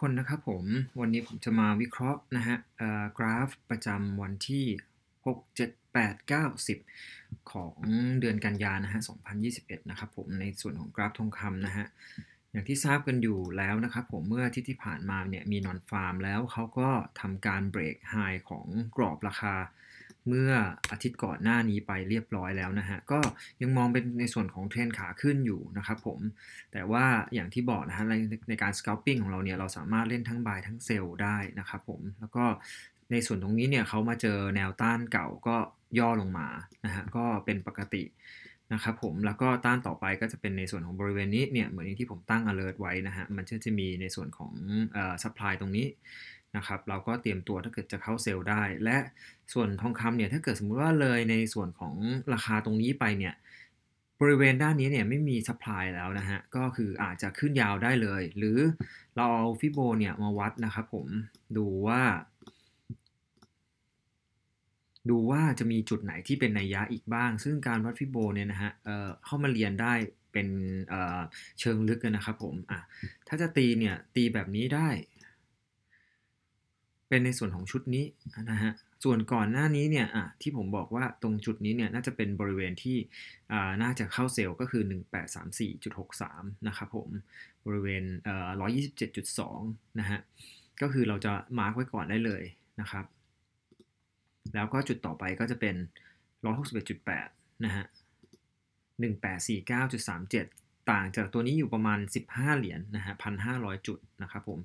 คนนะครับผม วันนี้ผมจะมาวิเคราะห์นะฮะกราฟประจำวันที่ 6 7 8 9 10ของเดือนกันยานะฮะ 2021 นะครับผม ในส่วนของกราฟทองคำนะฮะ อย่างที่ทราบกันอยู่แล้วนะครับผมเมื่อที่ที่ผ่านมาเนี่ยมีนอนฟาร์มแล้วเขาก็ทำการเบรกไฮของกรอบราคาเมื่ออาทิตย์ก่อนหน้านี้ไปเรียบร้อยแล้วนะฮะ ก็ยังมองเป็นในส่วนของเทรนขาขึ้นอยู่นะครับผม แต่ว่าอย่างที่บอกนะฮะในในการสกอปปิ้งของเราเนี่ยเราสามารถเล่นทั้งบายทั้งเซลล์ได้นะครับผมแล้วก็ในส่วนตรงนี้เนี่ยเขามาเจอแนวต้านเก่าก็ย่อลงมานะฮะ ก็เป็นปกตินะครับผมแล้วก็ต้านต่อไปก็จะเป็นในส่วนของบริเวณนี้เนี่ย เหมือนที่ผมตั้ง alert ไว้นะฮะมันจะจะมีในส่วนของ supply ตรงนี้ะครับเราก็เตรียมตัวถ้าเกิดจะเข้าเซลล์ได้และส่วนทองคำเนี่ยถ้าเกิดสมมุติว่าเลยในส่วนของราคาตรงนี้ไปเนี่ยบริเวณด้านนี้เนี่ยไม่มีสป라이แล้วนะฮะก็คืออาจจะขึ้นยาวได้เลยหรือเราเอาฟิโบเนี่ยมาวัดนะครับผมดูว่าดูว่าจะมีจุดไหนที่เป็นนัยยะอีกบ้างซึ่งการวัดฟิโบเนี่ยนะฮะเเข้ามาเรียนได้เป็นเเชิงลึกกันะครับผมอ่ะถ้าจะตีเนี่ยตีแบบนี้ได้เป็นในส่วนของชุดนี้นะฮะ ส่วนก่อนหน้านี้เนี่ยที่ผมบอกว่าตรงจุดนี้เนี่ย น่าจะเป็นบริเวณที่น่าจะเข้าเซลล์ก็คือ 1834.63นะครับผมบริเวณ 127.2นะฮะก็คือเราจะมาร์กไว้ก่อนได้เลยนะครับแล้วก็จุดต่อไปก็จะเป็น 161.8นะฮะ1849.37 ต่างจากตัวนี้อยู่ประมาณ15เหรียญนะฮะ1,500 จุดนะครับผม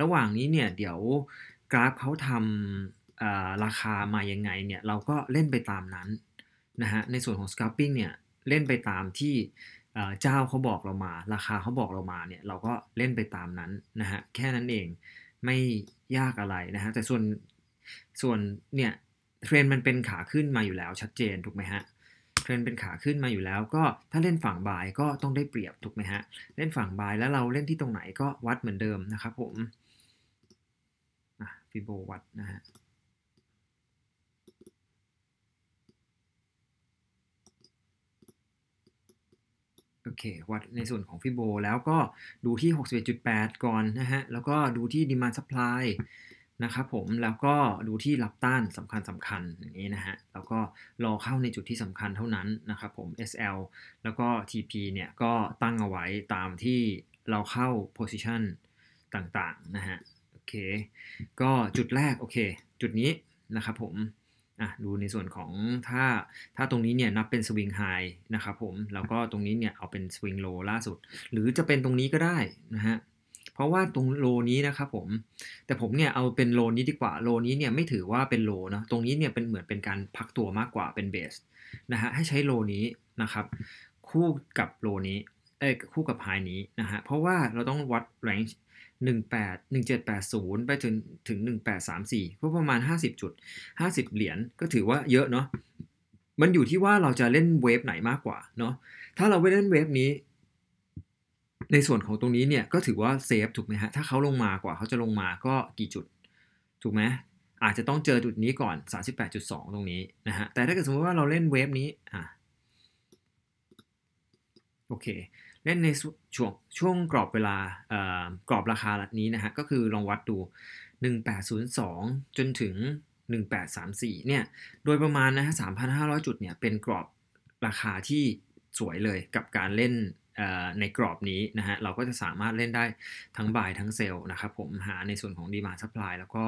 ระหว่างนี้เนี่ย เดี๋ยวกราฟเขาทำราคามายังไงเนี่ยเราก็เล่นไปตามนั้นนะฮะในส่วนของสกราปปิ้งเนี่ยเล่นไปตามที่เจ้าเขาบอกเรามา ราคาเขาบอกเรามาเนี่ยเราก็เล่นไปตามนั้นนะฮะแค่นั้นเองไม่ยากอะไรนะฮะแต่ส่วนส่วนเนี่ยเทรนมันเป็นขาขึ้นมาอยู่แล้วชัดเจนถูกไหมฮะเทรนเป็นขาขึ้นมาอยู่แล้ว ก็ถ้าเล่นฝั่งบายก็ต้องได้เปรียบถูกไหมฮะเล่นฝั่งบายแล้วเราเล่นที่ตรงไหนก็วัดเหมือนเดิมนะครับผมฟิโบวัตนะฮะ โอเค วัดในส่วนของฟิโบแล้วก็ดูที่ 61.8 ก่อนนะฮะ แล้วก็ดูที่ดีมา n d s u p p l นะครับผม แล้วก็ดูที่รับต้านสำคัญสำคัญอย่างนี้นะฮะ แล้วก็รอเข้าในจุดที่สำคัญเท่านั้นนะครับผม SL แล้วก็ TP เนี่ยก็ตั้งเอาไว้ตามที่เราเข้า position ต่างๆ นะฮะค ก็จุดแรกโอเคจุดนี้นะครับผมอ่ะดูในส่วนของถ้าถ้าตรงนี้เนี่ยนับเป็นสวิงไฮนะครับผมแล้วก็ตรงนี้เนี่ยเอาเป็นสวิงโลล่าสุด หรือจะเป็นตรงนี้ก็ได้นะฮะเพราะว่าตรงโลนี้นะครับผม แต่ผมเนี่ยเอาเป็นโลนี้ดีกว่าโลนี้เนี่ยไม่ถือว่าเป็นโลนะตรงนี้เนี่ยเป็นเหมือนเป็นการพักตัวมากกว่าเป็นเบสนะฮะให้ใช้โลนี้นะครับคู่กับโลนี้เอ้คู่กับไฮนี้นะฮะเพราะว่าเราต้องวัดแรง18 1780ไปถึงถึง1834ก็ประมาณ 50จุด50 เหรียญก็ถือว่าเยอะเนาะมันอยู่ที่ว่าเราจะเล่นเวฟไหนมากกว่าเนาะถ้าเราไปเล่นเวฟนี้ ในส่วนของตรงนี้เนี่ยก็ถือว่าเซฟถูกไหมฮะถ้าเขาลงมากว่าเขาจะลงมาก็กี่จุดถูกไหมอาจจะต้องเจอจุดนี้ก่อน 38.2 ตรงนี้นะฮะแต่ถ้าเกิดสมมติว่าเราเล่นเวฟนี้อ่ะโอเคและในช่วงช่วงกรอบเวลากรอบราคานี้นะฮะก็คือลองวัดดู 1802 จนถึง 1834เนี่ยโดยประมาณนะฮะ3,500 จุดเนี่ยเป็นกรอบราคาที่สวยเลยกับการเล่นในกรอบนี้นะฮะเราก็จะสามารถเล่นได้ทั้งบ่ายทั้งเซลล์นะครับผมหาในส่วนของดีมาซัพพลายแล้วก็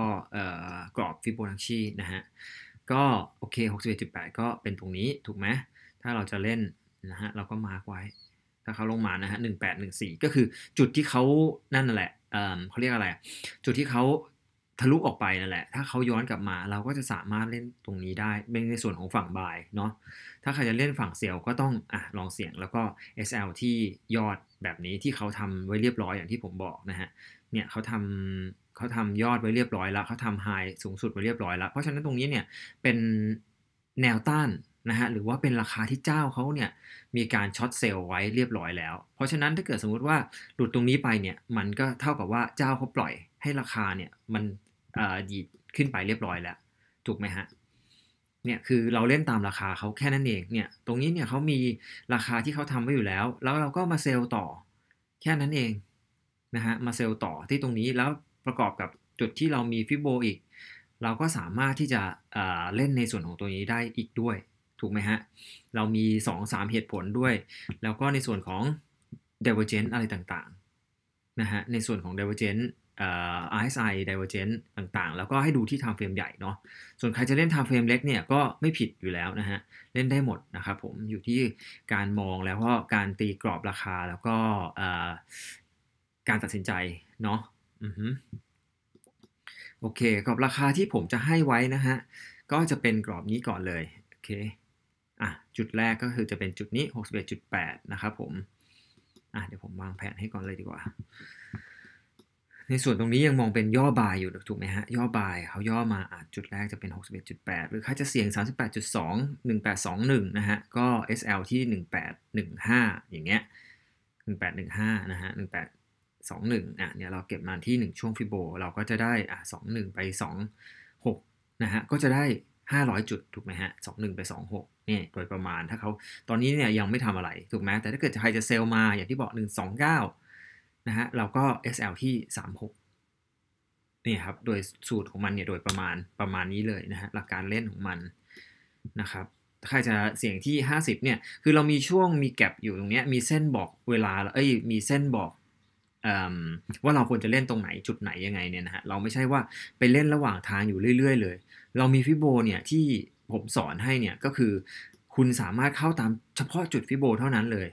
กรอบฟิโบนัชชีนะฮะก็โอเค61.8ก็เป็นตรงนี้ถูกไหมถ้าเราจะเล่นนะฮะเราก็มาร์กไว้ถ้าเขาลงมานะฮะหนึ่งแปดหนึ่งสี่ก็คือจุดที่เขานั่นนั่นแหละ เออ่เขาเรียกอะไร จุดที่เขาทะลุออกไปนั่นแหละ ถ้าเขาย้อนกลับมาเราก็จะสามารถเล่นตรงนี้ได้ เป็นในส่วนของฝั่งบายเนาะ ถ้าใครจะเล่นฝั่งเซลก็ต้องอ่ะลองเสี่ยงแล้วก็ SL ที่ยอดแบบนี้ที่เขาทำไว้เรียบร้อยอย่างที่ผมบอกนะฮะ เนี่ยเขาทำเขาทำยอดไว้เรียบร้อยแล้วเขาทำไฮสูงสุดไว้เรียบร้อยแล้วเพราะฉะนั้นตรงนี้เนี่ยเป็นแนวต้านนะฮะหรือว่าเป็นราคาที่เจ้าเขาเนี่ยมีการช็อตเซลล์ไว้เรียบร้อยแล้วเพราะฉะนั้นถ้าเกิดสมมุติว่าหลุดตรงนี้ไปเนี่ยมันก็เท่ากับว่าเจ้าเขาปล่อย ให้ราคาเนี่ยมันดีดขึ้นไปเรียบร้อยแล้วถูกไหมฮะเนี่ยคือเราเล่นตามราคาเขาแค่นั้นเองเนี่ยตรงนี้เนี่ยเขามีราคาที่เขาทำไว้อยู่แล้ว แล้วเราก็มาเซลล์ต่อ แค่นั้นเองนะฮะมาเซลล์ต่อที่ตรงนี้แล้วประกอบกับจุดที่เรามีฟิโบอีก เราก็สามารถที่จะเล่นในส่วนของตัวนี้ได้อีกด้วยถูกไหมฮะ เรามี 2-3 เหตุผลด้วย แล้วก็ในส่วนของ divergent อะไรต่างๆนะฮะ ในส่วนของ divergent เอ่อ RSI divergent ต่างๆ แล้วก็ให้ดูที่ time frame ใหญ่เนาะ ส่วนใครจะเล่น time frame เล็กเนี่ยก็ไม่ผิดอยู่แล้วนะฮะ เล่นได้หมดนะครับผม อยู่ที่การมองแล้วก็การตีกรอบราคาแล้วก็การตัดสินใจเนาะอือฮึโอเค กรอบราคาที่ผมจะให้ไว้นะฮะ ก็จะเป็นกรอบนี้ก่อนเลย โอเค่ะ จุดแรกก็คือจะเป็นจุดนี้ 61.8 นะครับผม อ่ะเดี๋ยวผมวางแผนให้ก่อนเลยดีกว่า ในส่วนตรงนี้ยังมองเป็นย่อบายอยู่ถูกไหมฮะ ย่อบายเขาย่อมาอาจจุดแรกจะเป็น 61.8 หรือคขาจะเสี่ยง 38.2 1821 นะฮะ ก็ SL ที่ 1815 อย่างเงี้ย1815 นะฮะ18 21 อ่ะเนี่ยเราเก็บมาที่ 1 ช่วงฟิโบ เราก็จะได้อ่ะ21ไป 26 นะฮะ ก็จะได้500จุดถูกไหมฮะสองหนึ่งไป 26เนี่ยโดยประมาณถ้าเขาตอนนี้เนี่ยยังไม่ทำอะไรถูกไหมแต่ถ้าเกิดจะใครจะเซลล์มาอย่างที่บอก 129นะฮะเราก็ SL ที่ 36นี่ครับโดยสูตรของมันเนี่ยโดยประมาณประมาณนี้เลยนะฮะหลักการเล่นของมันนะครับใครจะเสี่ยงที่ 50เนี่ยคือเรามีช่วงมีแกลบอยู่ตรงนี้ มีเส้นบอกเวลาเอ้ยมีเส้นบอกว่าเราควรจะเล่นตรงไหนจุดไหนยังไงเนี่ยนะฮะเราไม่ใช่ว่าไปเล่นระหว่างทางอยู่เรื่อยๆเลย เรามีฟิโบเนี่ย ที่ผมสอนให้เนี่ยก็คือคุณสามารถเข้าตามเฉพาะจุดฟิโบ เท่านั้นเลย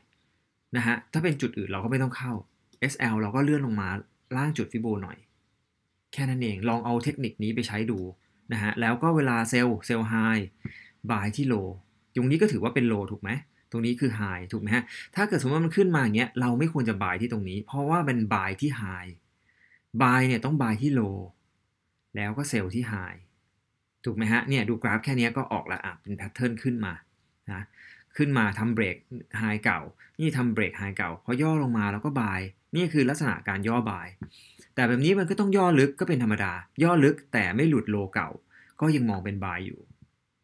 นะฮะถ้าเป็นจุดอื่นเราก็ไม่ต้องเข้า SL เราก็เลื่อนลงมา ล่างจุดฟิโบหน่อย แค่นั้นเองลองเอาเทคนิคนี้ไปใช้ดูนะฮะแล้วก็เวลาเซลล์เซลล์ไฮบายที่โลตรงนี้ก็ถือว่าเป็นโล ถูกไหมตรงนี้คือ high ถูกไหมฮะถ้าเกิดสมมติว่ามันขึ้นมาอย่างเงี้ยเราไม่ควรจะบายที่ตรงนี้ เพราะว่าเป็นบายที่ high บายเนี่ยต้องบายที่ low แล้วก็เซล l ที่ high ถูกไหมฮะเนี่ยดูกราฟแค่นี้ก็ออกละอ่ะเป็นแพทเทิร์นขึ้นมานะขึ้นมาทำเบรก high เก่า นี่ทำเบรก high เก่าพอย่อลงมาแล้วก็บายนี่คือลักษณะการย่อบายแต่แบบนี้มันก็ต้องย่อลึกก็เป็นธรรมดา ย่อลึกแต่ไม่หลุดโลเก่า ก็ยังมองเป็นบายอยู่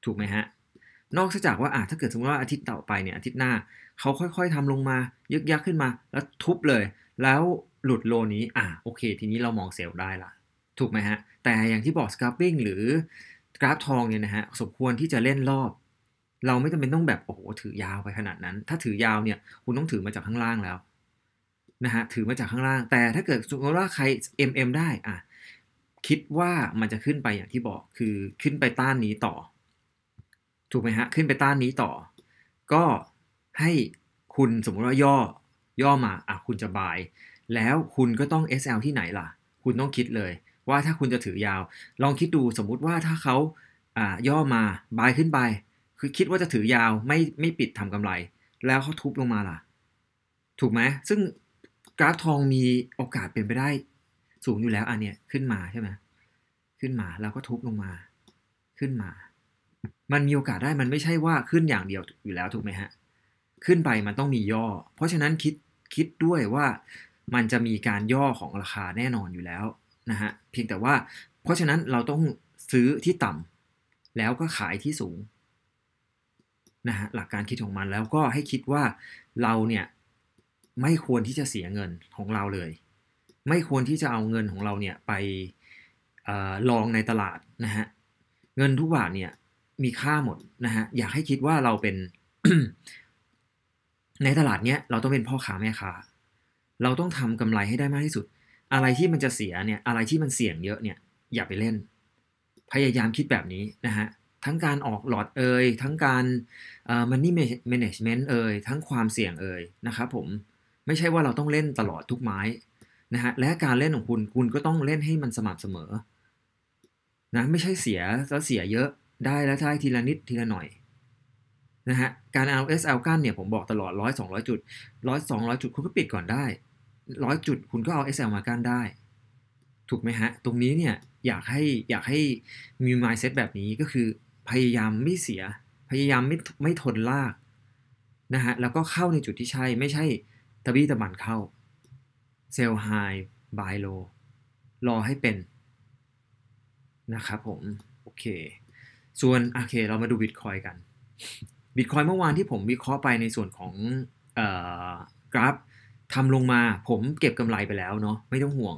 ถูกไหมฮะนอกจากว่าอ่ะถ้าเกิดสมมติว่าอาทิตย์ต่อไปเนี่ย อาทิตย์หน้า เขาค่อยๆทำลงมา ยึกยักขึ้นมาแล้วทุบเลย แล้วหลุดโลนี้ อ่ะโอเค ทีนี้เรามองเซลล์ได้ละถูกไหมฮะ แต่อย่างที่บอกสกรับปิ้งหรือกราฟทองเนี่ยนะฮะสมควรที่จะเล่นรอบ เราไม่จำเป็นต้องแบบโอ้โหถือยาวไปขนาดนั้น ถ้าถือยาวเนี่ย คุณต้องถือมาจากข้างล่างแล้วนะฮะถือมาจากข้างล่าง แต่ถ้าเกิดสมมติว่าใคร MM ได้อ่ะคิดว่ามันจะขึ้นไปอย่างที่บอกคือขึ้นไปต้านนี้ต่อถูกไหมฮะขึ้นไปต้านนี้ต่อ ก็ให้คุณสมมุติว่าย่อย่อมาอ่ะคุณจะบาย แล้วคุณก็ต้อง SL ที่ไหนล่ะ คุณต้องคิดเลย ว่าถ้าคุณจะถือยาว ลองคิดดูสมมุติว่าถ้าเขาอ่าย่อมาบายขึ้นไป คือคิดว่าจะถือยาวไม่ไม่ปิดทำกำไร แล้วเขาทุบลงมาล่ะถูกไหมซึ่งกราฟทองมีโอกาสเป็นไปได้ สูงอยู่แล้วอันเนี้ยขึ้นมาใช่ไหมขึ้นมาแล้วก็ทุบลงมา ขึ้นมามันมีโอกาสได้มันไม่ใช่ว่าขึ้นอย่างเดียวอยู่แล้วถูกไหมฮะขึ้นไปมันต้องมีย่อ เพราะฉะนั้นคิดคิดด้วยว่ามันจะมีการย่อของราคาแน่นอนอยู่แล้วนะฮะเพียงแต่ว่า เพราะฉะนั้นเราต้องซื้อที่ต่ำ แล้วก็ขายที่สูงนะฮะหลักการคิดของมัน แล้วก็ให้คิดว่าเราเนี่ยไม่ควรที่จะเสียเงินของเราเลย ไม่ควรที่จะเอาเงินของเราเนี่ยไปออลองในตลาดนะฮะเงินทุกบาทเนี่ยมีค่าหมดนะฮะ อยากให้คิดว่าเราเป็น ในตลาดเนี้ยเราต้องเป็นพ่อค้าแม่ค้าเราต้องทำกำไรให้ได้มากที่สุด อะไรที่มันจะเสียเนี่ย อะไรที่มันเสี่ยงเยอะเนี่ย อย่าไปเล่น พยายามคิดแบบนี้นะฮะ ทั้งการออกหลอดเอยทั้งการมันนี่แมนจเมนต์เอยทั้งความเสี่ยงเอยนะครับผม ไม่ใช่ว่าเราต้องเล่นตลอดทุกไม้ นะฮะ และการเล่นของคุณคุณก็ต้องเล่นให้มันสม่ำเสมอ นะ ไม่ใช่เสียแล้วเสียเยอะได้แล้วใช่ทีละนิดทีละหน่อย นะฮะ การเ l s เอลก้านเนี่ยผมบอกตลอดร้อยสองร้อยจุดร้อยสองร้อยจุดคุณก็ปิดก่อนได้ร้อยจุดคุณก็เอา SL มาก้านได้ ถูกไหมฮะ ตรงนี้เนี่ยอยากให้อยากให้มี mindset แบบนี้ก็คือ พยายามไม่เสีย พยายามไม่ไม่ทนลาก นะฮะ แล้วก็เข้าในจุดที่ใช่ไม่ใช่ ตะบี้ตะบันเข้าเซลไฮบายโลรอให้เป็น นะครับผมโอเคส่วนโอเคเรามาดูบิตคอยกันบิตคอยเมื่อวานที่ผมวิเคราะห์ไปในส่วนของกราฟทำลงมาผมเก็บกำไรไปแล้วเนาะไม่ต้องห่วง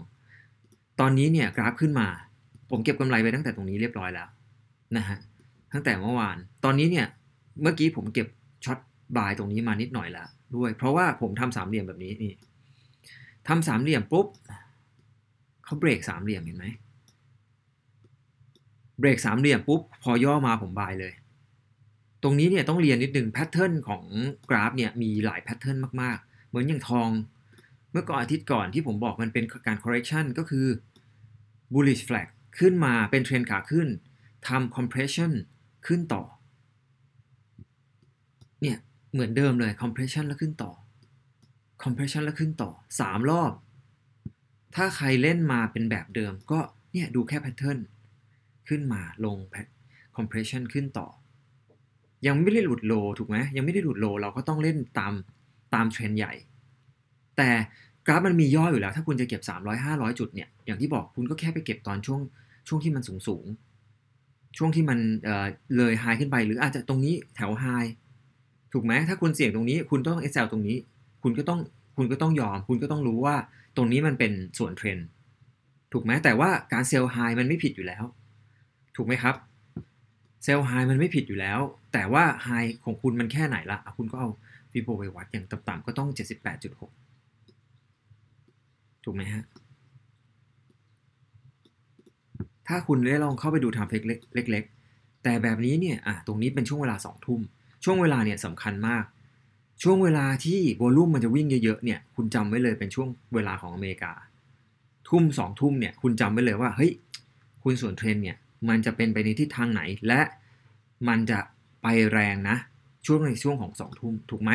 ตอนนี้เนี่ยกราฟขึ้นมา ผมเก็บกำไรไปตั้งแต่ตรงนี้เรียบร้อยแล้วนะฮะตั้งแต่เมื่อวาน ตอนนี้เนี่ยเมื่อกี้ผมเก็บช็อตบายตรงนี้มานิดหน่อยละด้วย เพราะว่าผมทำสามเหลี่ยมแบบนี้นี่ทำสามเหลี่ยมปุ๊บเขาเบรกสามเหลี่ยมเห็นไหมเบรกสามเหลี่ยมปุ๊บพอย่อมาผมบายเลย ตรงนี้เนี่ยต้องเรียนนิดนึงแพทเทิร์นของกราฟเนี่ยมีหลายแพทเทิร์นมากๆ เหมือนอย่างทอง เมื่อก่อนอาทิตย์ก่อนที่ผมบอกมันเป็นการ correction ก็คือ bullish flag ขึ้นมาเป็นเทรนขาขึ้นทำ compression ขึ้นต่อ เนี่ย เหมือนเดิมเลย compression แล้วขึ้นต่อ compression แล้วขึ้นต่อ 3 รอบ ถ้าใครเล่นมาเป็นแบบเดิมก็เนี่ยดูแค่แพทเทิร์นขึ้นมาลง compression ขึ้นต่อ ยังไม่ได้หลุดโลถูกไหมยังไม่ได้หลุดโลเราก็ต้องเล่นตามตามเทรนใหญ่ แต่กราฟมันมีย่ออยู่แล้วถ้าคุณจะเก็บ 300 500 จุดเนี่ยอย่างที่บอกคุณก็แค่ไปเก็บตอนช่วงช่วงที่มันสูงสูงช่วงที่มันเเลยไฮขึ้นไป หรืออาจจะตรงนี้แถวไฮถูกไหมถ้าคุณเสี่ยงตรงนี้ คุณต้องเ x c e l ตรงนี้ คุณก็ต้องคุณก็ต้องยอม คุณก็ต้องรู้ว่าตรงนี้มันเป็นส่วนเทรนถูกไหมแต่ว่าการเซลล์ไฮมันไม่ผิดอยู่แล้วถูกไหมครับเซลล์ไฮมันไม่ผิดอยู่แล้ว แต่ว่าไฮของคุณมันแค่ไหนละ่ะ คุณก็เอาฟิโบไปวัดอย่างต่ำๆก็ต้อง 78.6 ถูกไหมฮะถ้าคุณได้ลองเข้าไปดูทำเฟกเล็กๆ แต่แบบนี้เนี่ยอ่ะตรงนี้เป็นช่วงเวลา2ทุ่มช่วงเวลาเนี่ยสำคัญมาก ช่วงเวลาที่โวลูมมันจะวิ่งเยอะๆเนี่ย คุณจำไว้เลยเป็นช่วงเวลาของอเมริกาทุ่ม2ทุ่มเนี่ยคุณจำไว้เลยว่าเฮ้ยคุณส่วนเทรนเนี่ยมันจะเป็นไปในทิศทางไหนและมันจะไปแรงนะ ช่วงในช่วงของ2องทุ่มถูกไหม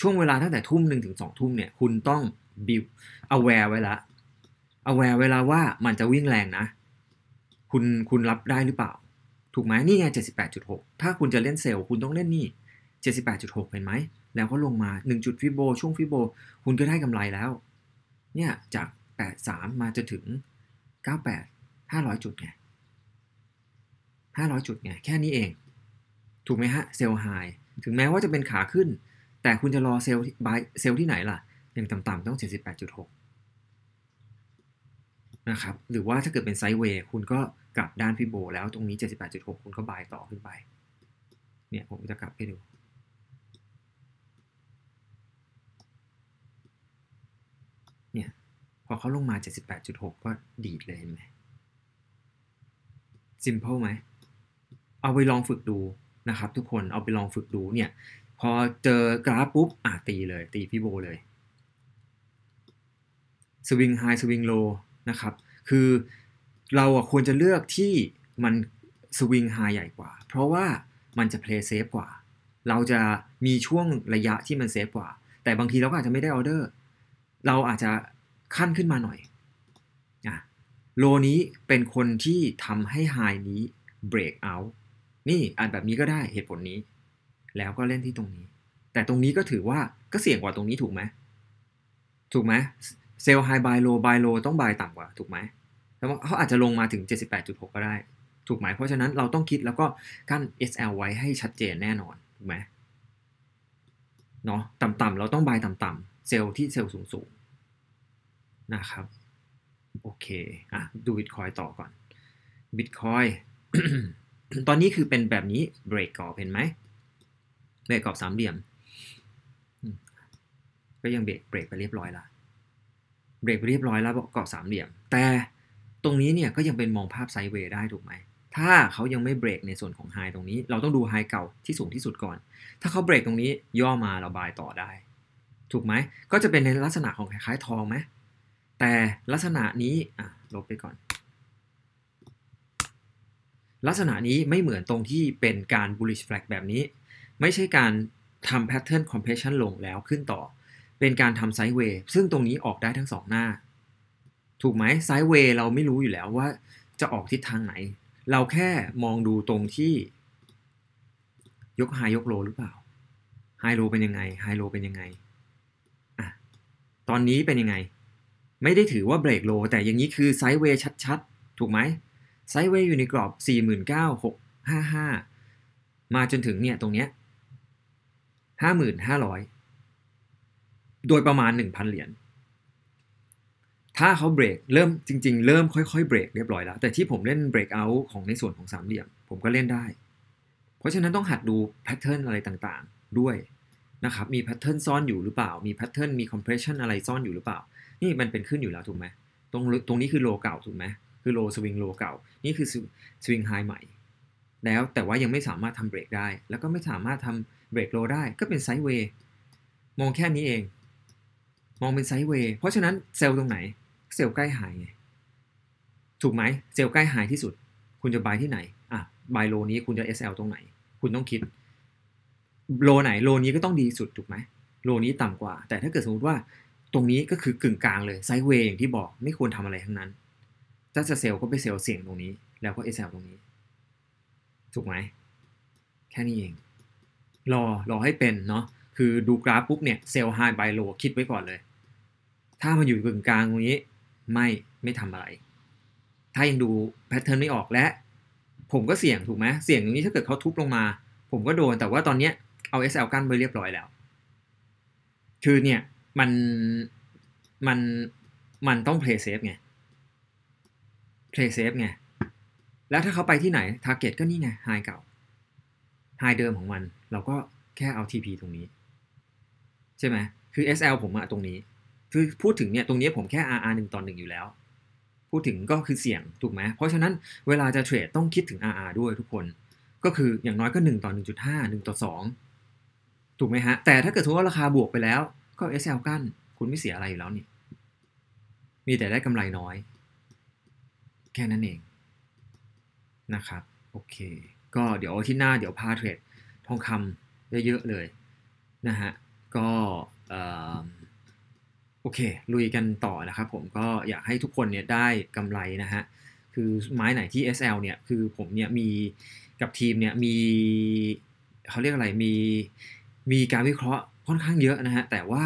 ช่วงเวลาตั้งแต่ทุ่มหนึ่งถึงสองทุ่มเนี่ย คุณต้องบิวเอาแวร์ไว้ละเอาแวร์เวลาว่ามันจะวิ่งแรงนะ คุณคุณรับได้หรือเปล่า ถูกไหมนี่ไงเจ็ดสิบแปดจุหกถ้าคุณจะเล่นเซลล์คุณต้องเล่นนี่เจ็ดสิบแปดจุหกเห็นไหม แล้วก็ลงมาหนึ่งจุดฟิโบ ช่วงฟิโบ คุณก็ได้กำไรแล้ว เนี่ยจากแปดสามมาจะถึงเก้าแปดห้าร้อยจุดไง500 จุดไงแค่นี้เอง ถูกไหมฮะเซลล์ไฮถึงแม้ว่าจะเป็นขาขึ้น แต่คุณจะรอเซลล์บายเซลล์ที่ไหนล่ะอย่างต่ำๆต้อง 78.6นะครับหรือว่าถ้าเกิดเป็นไซด์เวย์คุณก็กลับด้านฟิโบแล้วตรงนี้ 78.6 คุณก็บายต่อขึ้นไป เนี่ย ผมจะกลับให้ดู เนี่ย พอเขาลงมา 78.6 ก็ดีดเลยเห็นไหม simple ไหมเอาไปลองฝึกดูนะครับทุกคนเอาไปลองฝึกดูเนี่ย พอเจอกราฟปุ๊บ อ่ะตีเลยตีพี่โบเลยสวิงไฮสวิงโลนะครับ คือเราควรจะเลือกที่มันสวิงไฮใหญ่กว่า เพราะว่ามันจะเพลย์เซฟกว่า เราจะมีช่วงระยะที่มันเซฟกว่า แต่บางทีเราก็อาจจะไม่ได้ออเดอร์เราอาจจะขั้นขึ้นมาหน่อยโลนี้เป็นคนที่ทำให้ไฮนี้เบรกเอาท์นี่อ่านแบบนี้ก็ได้เหตุผลนี้ แล้วก็เล่นที่ตรงนี้ แต่ตรงนี้ก็ถือว่าก็เสี่ยงกว่าตรงนี้ถูกไหมถูกไหมเซลล์ไฮบายโลบายโลต้องบายต่ำกว่าถูกไหมแล้วเขาอาจจะลงมาถึง78.6ก็ได้ ถูกไหมเพราะฉะนั้นเราต้องคิดแล้วก็กั้น SL ไว้ให้ชัดเจนแน่นอนถูกไหมเนาะต่ำๆเราต้องบายต่ำๆเซลล์ที่เซลล์สูงๆนะครับ โอเค อ่ะ ดูบิตคอยต่อก่อนบิตคอยตอนนี้คือเป็นแบบนี้เบรกกรอบเห็นไหมเบรกกรอบสามเหลี่ยมก็ยังเบรกเบรกไปเรียบร้อยละเบรกไปเรียบร้อยแล้วกรอบสามเหลี่ยมแต่ตรงนี้เนี่ยก็ยังเป็นมองภาพไซด์เวย์ได้ถูกไหม ถ้าเขายังไม่เบรกในส่วนของไฮตรงนี้ เราต้องดูไฮเก่าที่สูงที่สุดก่อนถ้าเขาเบรกตรงนี้ย่อมาเราบายต่อได้ ถูกไหมก็จะเป็นในลักษณะของคล้ายๆทองไหมแต่ลักษณะนี้อ่ะลบไปก่อนลักษณะนี้ไม่เหมือนตรงที่เป็นการ bullish flag แบบนี้ ไม่ใช่การทำ pattern compression ลงแล้วขึ้นต่อ เป็นการทำ sideways ซึ่งตรงนี้ออกได้ทั้งสองหน้า ถูกไหม sideways เราไม่รู้อยู่แล้วว่าจะออกทิศทางไหน เราแค่มองดูตรงที่ ยก high ยก low หรือเปล่า high low เป็นยังไง high low เป็นยังไงอะตอนนี้เป็นยังไง ไม่ได้ถือว่าเบรกโลแต่อย่างนี้คือไซด์เวย์ชัด ๆ ถูกไหมไซด์เวย์อยู่ในกรอบ 49,655 มาจนถึงเนี่ยตรงเนี้ย 5,500 โดยประมาณ 1,000 เหรียญ ถ้าเขาเบรกเริ่มจริงๆ เริ่มค่อยๆเบรกเรียบร้อยแล้ว แต่ที่ผมเล่นเบรกเอาของในส่วนของสามเหลี่ยม ผมก็เล่นได้ เพราะฉะนั้นต้องหัดดูแพทเทิร์นอะไรต่างๆด้วย นะครับ มีแพทเทิร์นซ่อนอยู่หรือเปล่า มีแพทเทิร์นมีคอมเพรสชันอะไร ซ่อนอยู่หรือเปล่า นี่มันเป็นขึ้นอยู่แล้วถูกไหมตรงตรงนี้คือโลเก่าถูกไหมคือโลสวิงโลเก่า นี่คือสวิงไฮใหม่ แล้วแต่ว่ายังไม่สามารถทำเบรกได้ แล้วก็ไม่สามารถทำเบรกโลได้ ก็เป็นไซด์เวย์ มองแค่นี้เอง มองเป็นไซด์เวย์ เพราะฉะนั้นเซลล์ตรงไหน เซลล์ใกล้หายไงถูกไหมเซลล์ใกล้หายที่สุด คุณจะบายที่ไหน อ่ะ บายโลนี้ คุณจะ SL ตรงไหน คุณต้องคิด โลไหน โลนี้ก็ต้องดีสุด ถูกไหม โลนี้ต่ำกว่า แต่ถ้าเกิดสมมติว่า ตรงนี้ก็คือกึ่งกลางเลย ไซด์เวย์อย่างที่บอก ไม่ควรทำอะไรทั้งนั้นถ้าจะเซลล์ก็ไปเซลล์เสี่ยงตรงนี้แล้วก็เอแอลตรงนี้ ถูกไหมแค่นี้เองรอรอให้เป็นเนาะคือดูกราฟปุ๊บเนี่ย เซลล์ไฮไบโลคิดไว้ก่อนเลย ถ้ามันอยู่กึ่งกลางตรงนี้ไม่ไม่ทำอะไร ถ้ายังดูแพทเทิร์นไม่ออกและผมก็เสี่ยงถูกไหมเสี่ยงตรงนี้ถ้าเกิดเขาทุบลงมา ผมก็โดนแต่ว่าตอนเนี้ยเอา SL กั้นไปเรียบร้อยแล้ว คือเนี่ยมันมันมันต้องเพลย์เซฟไงเพลย์เซฟไง แล้วถ้าเขาไปที่ไหนร์เก็ตก็นี่ไง ไฮเก่า ไฮเดิมของมัน เราก็แค่เอา TP ตรงนี้ ใช่ไหม คือ SL ผมอะตรงนี้ คือพูดถึงเนี่ย ตรงนี้ผมแค่ RR 1ต่อ1อยู่แล้ว พูดถึงก็คือเสี่ยงถูกไหม เพราะฉะนั้นเวลาจะเทรดต้องคิดถึง RR ด้วยทุกคน ก็คืออย่างน้อยก็ 1ต่อ1.5 1ต่อ2ถูกไหมฮะ แต่ถ้าเกิดทุกว่าราคาบวกไปแล้วก็ SL กั้น คุณไม่เสียอะไรอยู่แล้วนี่ มีแต่ได้กำไรน้อยแค่นั้นเอง นะครับ โอเค ก็เดี๋ยวที่หน้าเดี๋ยวพาเทรดทองคำเยอะๆเลยนะฮะก็โอเคลุยกันต่อนะครับผมก็อยากให้ทุกคนเนี่ยได้กำไรนะฮะคือไม้ไหนที่ SL เนี่ยคือผมเนี่ยมีกับทีมเนี่ยมีเขาเรียกอะไร มีมีการวิเคราะห์ค่อนข้างเยอะนะฮะแต่ว่า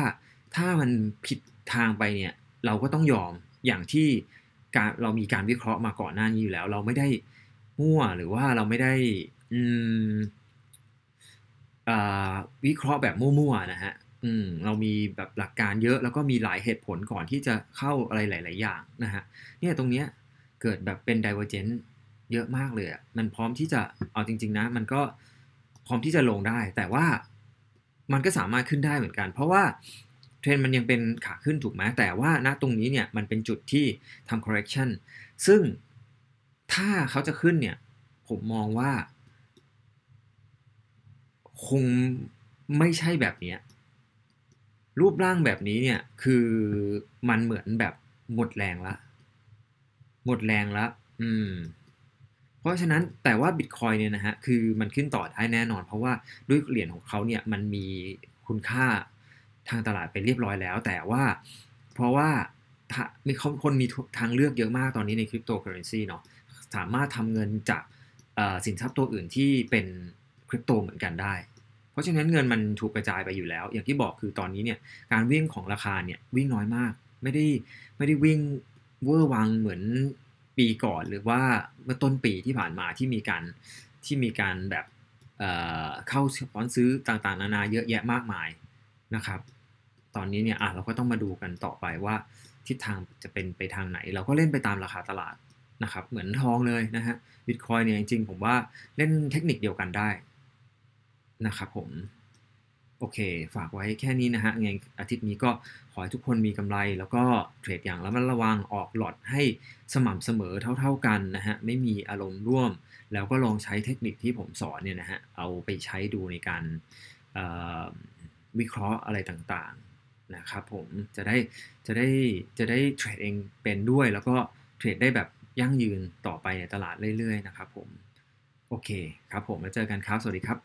ถ้ามันผิดทางไปเนี่ยเราก็ต้องยอมอย่างที่การเรามีการวิเคราะห์มาก่อนหน้านี้อยู่แล้ว เราไม่ได้มั่ว หรือว่าเราไม่ได้ อืมวิเคราะห์แบบมั่วๆนะฮะอืมเรามีแบบหลักการเยอะแล้วก็มีหลายเหตุผลก่อนที่จะเข้าอะไรหลายๆอย่างนะฮะเนี่ยตรงเนี้ยเกิดแบบเป็นวอร์เจนต์เยอะมากเลยอะมันพร้อมที่จะ เอาจริงๆนะ มันก็พร้อมที่จะลงได้ แต่ว่ามันก็สามารถขึ้นได้เหมือนกัน เพราะว่าเทรนมันยังเป็นขาขึ้นถูกไหมแต่ว่าณตรงนี้เนี่ยมันเป็นจุดที่ทำ correction ซึ่งถ้าเขาจะขึ้นเนี่ยผมมองว่า คงไม่ใช่แบบนี้ รูปร่างแบบนี้เนี่ยคือมันเหมือนแบบหมดแรงละหมดแรงละอืมเพราะฉะนั้นแต่ว่าบิตคอยเนี่ยนะฮะคือมันขึ้นต่อได้แน่นอน เพราะว่าด้วยเหรียญของเขาเนี่ยมันมีคุณค่าทางตลาดไปเรียบร้อยแล้ว แต่ว่าเพราะว่ามีคนมีทางเลือกเยอะมากตอนนี้ในคริปโตเคอเรนซีเนาะสามารถทำเงินจากสินทรัพย์ตัวอื่นที่เป็นคริปโตเหมือนกันได้ เพราะฉะนั้นเงินมันถูกกระจายไปอยู่แล้ว อย่างที่บอกคือตอนนี้เนี่ย การวิ่งของราคาเนี่ย วิ่งน้อยมาก ไม่ได้ไม่ได้วิ่งเวอร์วังเหมือนปีก่อน หรือว่าเมื่อต้นปีที่ผ่านมาที่มีการที่มีการแบบเเข้าปอนซื้อต่างๆนานาเยอะแยะมากมายนะครับ ตอนนี้เนี่ย อ่ะ เราก็ต้องมาดูกันต่อไปว่าทิศทางจะเป็นไปทางไหน เราก็เล่นไปตามราคาตลาดนะครับ เหมือนทองเลยนะฮะ บิตคอยเนี่ยจริงๆ ผมว่าเล่นเทคนิคเดียวกันได้ นะครับผม โอเคฝากไว้แค่นี้นะฮะงงอาทิตย์นี้ก็ขอให้ทุกคนมีกำไรแล้วก็เทรดอย่างระมัดระวังออกหลอดให้สม่ำเสมอเท่าๆกันนะฮะ ไม่มีอารมณ์ร่วม แล้วก็ลองใช้เทคนิคที่ผมสอนเนี่ยนะฮะ เอาไปใช้ดูในการวิเคราะห์อะไรต่างๆนะครับผมจะได้จะได้จะได้เทรดเองเป็นด้วย แล้วก็เทรดได้แบบยั่งยืนต่อไปในตลาดเรื่อยๆนะครับผม โอเคครับผมแล้วเจอกันครับ สวัสดีครับ